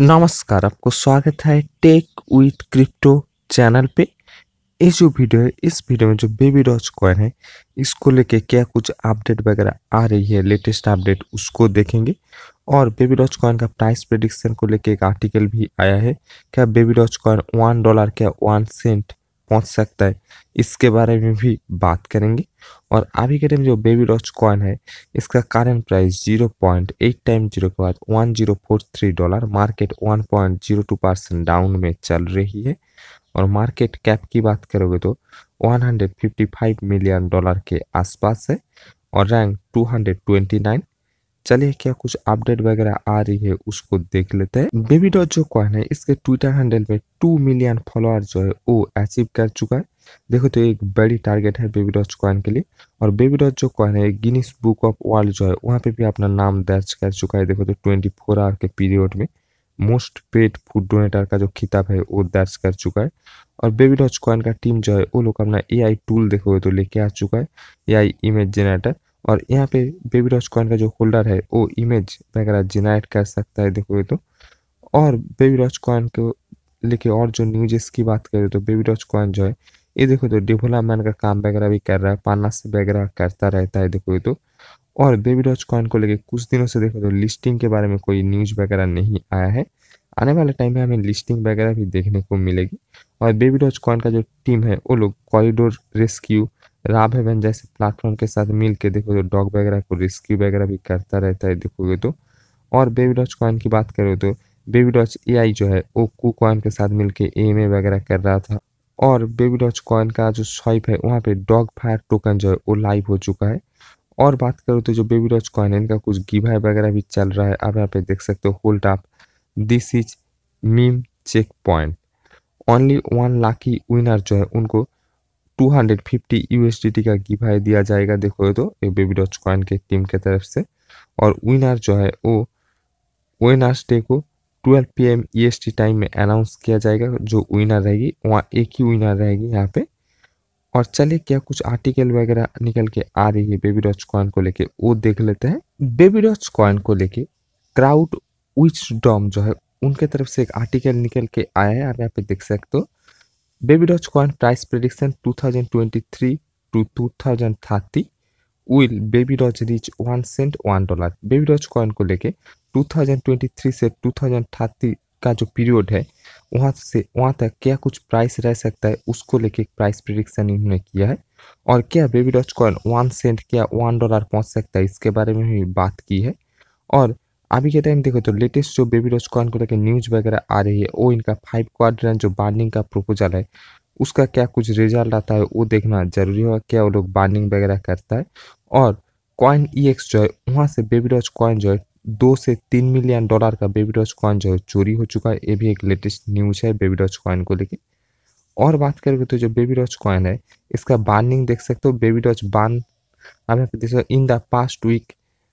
नमस्कार आपको स्वागत है टेक विथ क्रिप्टो चैनल पे ये जो वीडियो है इस वीडियो में जो बेबी डॉच कॉइन है इसको लेके क्या कुछ अपडेट वगैरह आ रही है लेटेस्ट अपडेट उसको देखेंगे और बेबी डॉच कॉइन का प्राइस प्रेडिक्शन को लेके एक आर्टिकल भी आया है क्या बेबी डॉच कॉइन वन डॉलर क्या वन सेंट पहुंच सकता है इसके बारे में भी बात करेंगे और अभी के टाइम जो बेबी डॉच कॉइन है इसका current price zero point eight time zero के बाद one zero four three dollar market one point zero two percent down में चल रही है और मार्केट कैप की बात करोगे तो one hundred fifty five million dollar के आसपास है और rank two hundred twenty nine चलिए क्या कुछ अपडेट वगैरह आ रही है उसको देख लेते हैं बेबी डॉट जो कॉइन है इसके ट्विटर हैंडल में टू मिलियन फॉलोअर जो है वो अचीव कर चुका है देखो तो एक बड़ी टारगेट है बेबी डॉट कॉइन के लिए और बेबी डॉट जो कॉइन है गिनीस बुक ऑफ वर्ल्ड जो है वहाँ पे भी अपना नाम दर्ज कर चुका है देखो तो ट्वेंटी फोर आवर के पीरियड में मोस्ट पेड फूड डोनेटर का जो खिताब है वो दर्ज कर चुका है और बेबी डॉच कॉइन का टीम जो है वो लोग अपना ए टूल देखो तो लेके आ चुका है ए इमेज जनरेटर और यहाँ पे बेबी डॉच कॉइन का जो होल्डर है वो इमेज वगैरह जेनरेट कर सकता है देखोगे तो और बेबी डॉच कॉइन को लेके और जो न्यूजेस की बात करें तो बेबी डॉच कॉइन जो है ये देखो तो डेवलपमेंट का काम वगैरह भी कर रहा है से वगैरह करता रहता है देखो तो और बेबी डॉच कॉइन को लेके कुछ दिनों से देखो तो लिस्टिंग के बारे में कोई न्यूज वगैरह नहीं आया है आने वाले टाइम में हमें लिस्टिंग वगैरह भी देखने को मिलेगी और बेबी डॉच कॉइन का जो टीम है वो लोग कॉरिडोर रेस्क्यू राब हेवन जैसे प्लेटफॉर्म के साथ मिल के देखो तो डॉग वगैरह को रेस्क्यू वगैरह भी करता रहता है देखोगे तो और बेबी डॉच कॉइन की बात करें तो बेबी डॉच ए जो है वो कू कॉइन के साथ मिल के एम वगैरह कर रहा था और बेबी डॉच कॉइन का जो स्वाइप है वहाँ पे डॉग फायर टोकन जो है वो लाइव हो चुका है और बात करो तो जो बेबी डॉच कॉइन है इनका कुछ गिभा वगैरह भी चल रहा है आप यहाँ पे देख सकते हो होल्ड आप this is meme check point only one lucky winner जो है उनको टू हंड्रेड फिफ्टी यूएसडी का गिव दिया जाएगा देखो तो ये बेबी डॉच कॉइन के टीम के तरफ से और विनर जो है वो विनर्स डे को twelve P M E time में अनाउंस किया जाएगा जो विनर रहेगी वहाँ एक ही विनर रहेगी यहाँ पे और चलिए क्या कुछ आर्टिकल वगैरह निकल के आ रही है बेबी डॉच कॉइन को लेके वो देख लेते हैं बेबी डॉच कॉइन को लेके क्राउड विच डॉम जो है उनके तरफ से एक आर्टिकल निकल के आया है आप यहाँ पे देख सकते हो Baby Dogecoin price prediction 2023 to 2030 will Baby Doge reach 1 cent 1 dollar. Doge coin को लेके 2023 से 2030 का जो पीरियड है वहाँ से वहाँ तक क्या कुछ प्राइस रह सकता है उसको लेके प्राइस प्रिडिक्शन इन्होंने किया है और क्या बेबी डॉच कॉइन वन सेंट क्या वन डॉलर पहुँच सकता है इसके बारे में भी बात की है और अभी के टाइम देखो तो लेटेस्ट जो बेबी कॉन को लेकर न्यूज़ वगैरह आ रही है वो इनका फाइव क्वार जो बार्निंग का प्रपोजल है उसका क्या कुछ रिजल्ट आता है वो देखना जरूरी होगा क्या वो लोग बार्निंग वगैरह करता है और कॉइन ई एक्स जो है वहाँ से बेबी डॉच कॉइन जो है दो से तीन मिलियन डॉलर का बेबी डॉच कॉइन जो है चोरी हो चुका है ये भी एक लेटेस्ट न्यूज़ है बेबी डॉच कॉइन को लेकर और बात करोगे तो जो बेबी रॉच कॉइन है इसका बार्निंग देख सकते हो बेबी रॉच बार्न अभी in the past week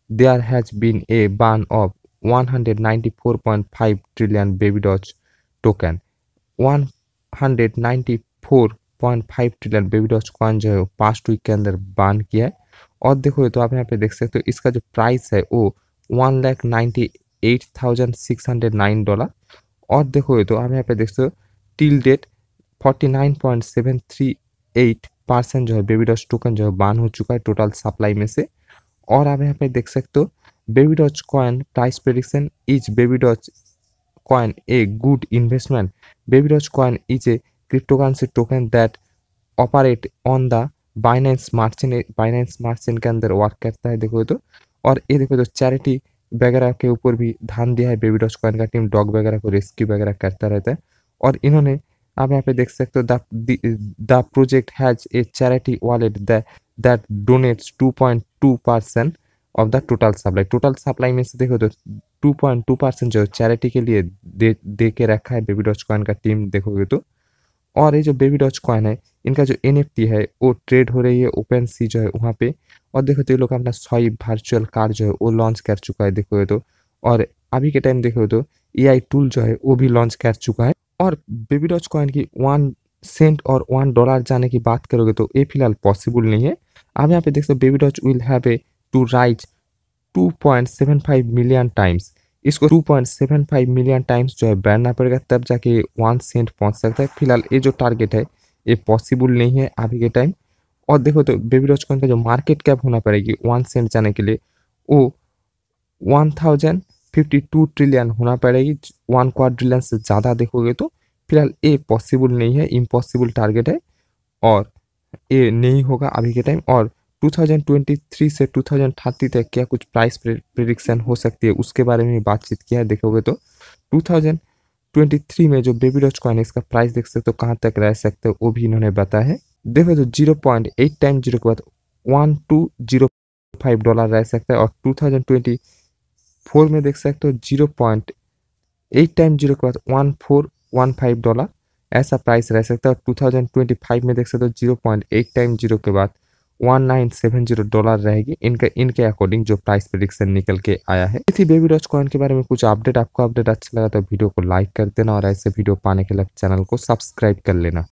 there has been a burn of 194.5 trillion baby dots token 194.5 trillion Baby डॉच coin जो है वो पास्ट वीक के अंदर बान किया है और देखो तो आप यहाँ पे देख सकते हो इसका जो प्राइस है वो one lakh ninety eight thousand six hundred nine dollar और देखो तो आप यहाँ पे देख हो till date forty nine point seven three eight percent जो है बेबी डॉच टोकन जो है बान हो चुका है टोटल सप्लाई में से और आप यहाँ पे देख सकते हो Baby डॉच Coin price prediction is Baby डॉच Coin a good investment Baby डॉच Coin is a cryptocurrency token that operate on the Binance smart chain Binance smart chain के अंदर वर्क करता है देखो तो और ये देखो तो चैरिटी वगैरह के ऊपर भी ध्यान दिया है बेबी डॉच कॉइन का टीम डॉग वगैरह को रेस्क्यू वगैरह करता रहता है और इन्होंने आप यहाँ पे देख सकते हो the project has a charity wallet the that donates 2.2% of the total supply total supply में से देखो तो 2.2 परसेंट जो चैरिटी के लिए दे दे के रखा है बेबी डॉच कॉइन का टीम देखोगे तो और ये जो बेबी डॉच कॉइन है इनका जो एन है वो ट्रेड हो रही है ओपन सी जो है वहाँ पे और देखो तो ये लोग अपना सॉई वर्चुअल कार्ड जो है वो लॉन्च कर चुका है देखोगे तो और अभी के टाइम देखोगे तो ए टूल जो है वो भी लॉन्च कर चुका है और बेबी डॉच कॉइन की वन सेंट और वन डॉलर जाने की बात करोगे तो ये फिलहाल पॉसिबल नहीं है आप यहाँ पे देख सकते हो Baby Doge will have a to rise 2.75 million times इसको 2.75 मिलियन टाइम्स जो है बैठना पड़ेगा तब जाके वन सेंट पहुँच सकता है फिलहाल ये जो टारगेट है ये पॉसिबल नहीं है अभी के टाइम और देखो तो बेबी डॉच कॉइन का जो मार्केट कैप होना पड़ेगी वन सेंट जाने के लिए वो one thousand fifty two trillion होना पड़ेगी वन क्वाड्रिलियन से ज़्यादा देखोगे तो फिलहाल ये पॉसिबल नहीं है इम्पॉसिबल टारगेट है और ये नहीं होगा अभी के टाइम और 2023 से 2030 तक क्या कुछ प्राइस प्रिडिक्शन हो सकती है उसके बारे में बातचीत किया है देखोगे तो 2023 में जो बेबी डॉच कॉइन इसका प्राइस देख सकते हो कहाँ तक रह सकते हो वो भी इन्होंने बताया है देखो तो zero point eight time zero के बाद one two zero five dollar रह सकता है और टू थाउजेंड ट्वेंटी फोर में देख सकते हो zero point eight time zero के बाद one four one five dollar ऐसा प्राइस रह सकता है और फाइव में देख सकते हो zero point eight time zero के बाद 1970 डॉलर रहेगी इनका इनके अकॉर्डिंग जो प्राइस प्रिडिक्शन निकल के आया है इसी बेबी डॉच कॉइन के बारे में कुछ अपडेट आपको अपडेट अच्छा लगा तो वीडियो को लाइक कर देना और ऐसे वीडियो पाने के लिए चैनल को सब्सक्राइब कर लेना